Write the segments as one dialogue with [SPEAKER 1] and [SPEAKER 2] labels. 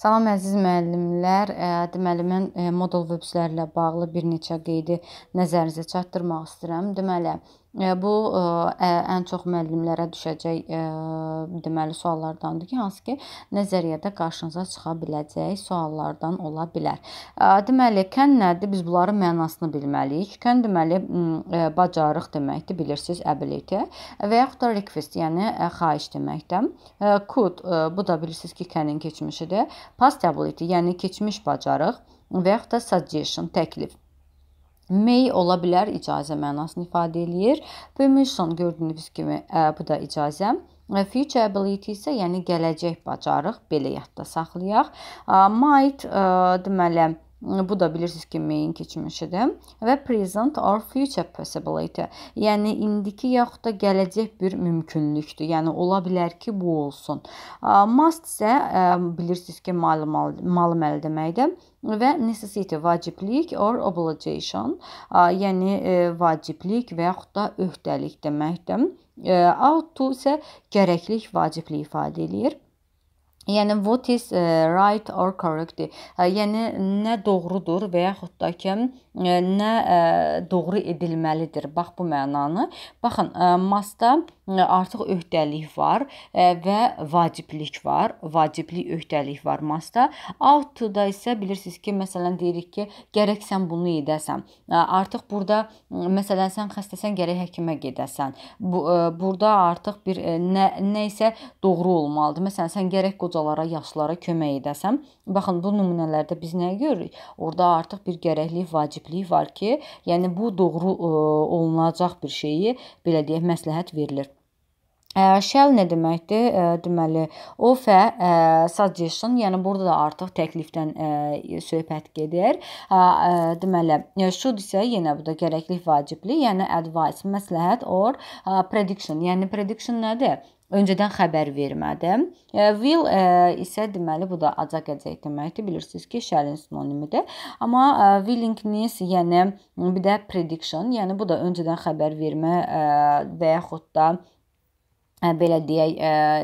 [SPEAKER 1] Salam əziz müəllimlər. E, deməli mən e, modul vəbslərlə bağlı bir neçə qeydi nəzərinizə çatdırmaq istəyirəm. Deməli E, bu e, ən çox müəllimlərə düşəcək e, deməli suallardandır ki, hansı ki, nəzəriyyədə qarşınıza çıxa biləcək suallardan ola bilər. Deməli, kən nədir? Biz bunların mənasını bilməliyik. Kən deməli bacarıq deməkdir, bilirsiniz, ability və yaxud da request, yəni xahiş deməkdir. Could bu da bilirsiniz ki, kənin keçmişidir. Past ability, yəni keçmiş bacarıq və yaxud da suggestion, təklif. May ola bilər icazə mənasını ifadə eləyir. Permission gördüyünüz kimi ə, e, bu da icazə. E, future ability isə yəni gələcək bacarıq belə yadda saxlayaq. Might ə, e, deməli Bu da bilirsiniz ki, main keçmişidir. Və present or future possibility. Yəni indiki yaxud da gələcək bir mümkünlükdür. Yəni ola bilər ki, bu olsun. Must isə e, bilirsiniz ki, malum malum əl deməkdir və necessity vaciblik or obligation, yəni e, vaciblik və yaxud da öhdəlik deməkdir. E, out to isə gərəklik, vaciblik ifadə eləyir. Yəni what is e, right or correct? E, yəni nə doğrudur və yaxud da ki, e, nə doğru edilməlidir. Bax bu mənanı. Baxın, mastda artıq öhdəlik var və vaciblik var. Vaciblik öhdəlik var masda. Out to-da isə bilirsiniz ki, məsələn deyirik ki, gərək sən bunu edəsən. Artıq burada məsələn sən xəstəsən, gərək həkimə gedəsən. Bu burada artıq bir nə nə isə doğru olmalıdır. Məsələn sən gərək qocalara, yaşlılara kömək edəsən. Baxın bu nümunələrdə biz nə görürük? Orda artıq bir gərəklik, vaciblik var ki, yəni bu doğru olunacaq bir şeyi belə deyək məsləhət verilir. Shall nə deməkdir? Deməli, offer, suggestion, yəni burada da artıq təklifdən söhbət gedir. Deməli, should isə yenə bu da gərəkli, vacibli, yəni advice, məsləhət or prediction. Yəni prediction nədir? öncədən xəbər vermədim. Will isə deməli bu da acaq edəcək deməkdir. Bilirsiniz ki, shall-in sinonimidir. Amma willingness, yəni bir də prediction, yəni bu da öncədən xəbər vermə və yaxud da belə deyək,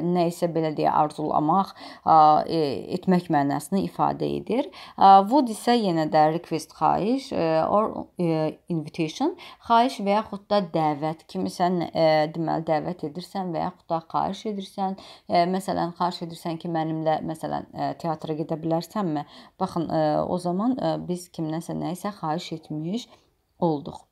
[SPEAKER 1] nə isə belə deyə arzulamaq, e, etmək mənasını ifadə edir. Would isə yenə də request xahiş or invitation xahiş və yaxud da dəvət. Kimisən deməli dəvət edirsən və yaxud da xahiş edirsən. Məsələn, xahiş edirsən ki, mənimlə məsələn teatra gedə bilərsənmi? Baxın, o zaman biz kimdənsə nə isə xahiş etmiş olduq.